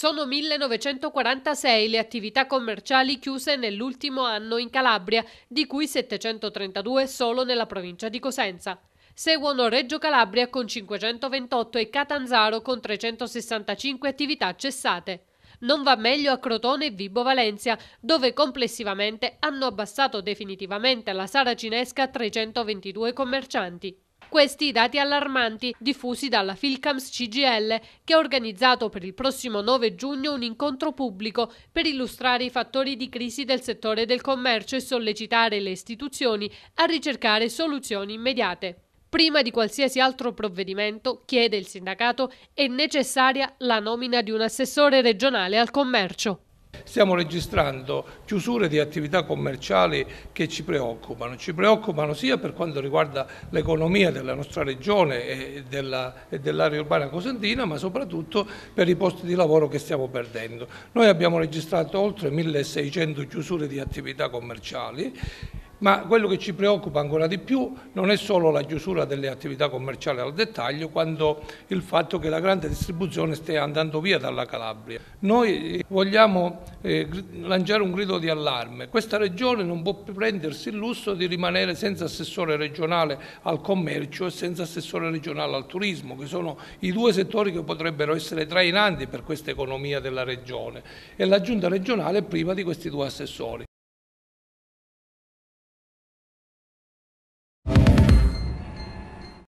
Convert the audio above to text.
Sono 1946 le attività commerciali chiuse nell'ultimo anno in Calabria, di cui 732 solo nella provincia di Cosenza. Seguono Reggio Calabria con 528 e Catanzaro con 365 attività cessate. Non va meglio a Crotone e Vibo Valencia, dove complessivamente hanno abbassato definitivamente la Cinesca 322 commercianti. Questi i dati allarmanti diffusi dalla Filcams CGL che ha organizzato per il prossimo 9 giugno un incontro pubblico per illustrare i fattori di crisi del settore del commercio e sollecitare le istituzioni a ricercare soluzioni immediate. Prima di qualsiasi altro provvedimento, chiede il sindacato, è necessaria la nomina di un assessore regionale al commercio stiamo registrando chiusure di attività commerciali che ci preoccupano. Ci preoccupano sia per quanto riguarda l'economia della nostra regione e dell'area dell urbana cosentina, ma soprattutto per i posti di lavoro che stiamo perdendo. Noi abbiamo registrato oltre 1600 chiusure di attività commerciali ma quello che ci preoccupa ancora di più non è solo la chiusura delle attività commerciali al dettaglio, quanto il fatto che la grande distribuzione stia andando via dalla Calabria. Noi eh, vogliamo eh, lanciare un grido di allarme. Questa regione non può più prendersi il lusso di rimanere senza assessore regionale al commercio e senza assessore regionale al turismo, che sono i due settori che potrebbero essere trainanti per questa economia della regione. E la giunta regionale è priva di questi due assessori.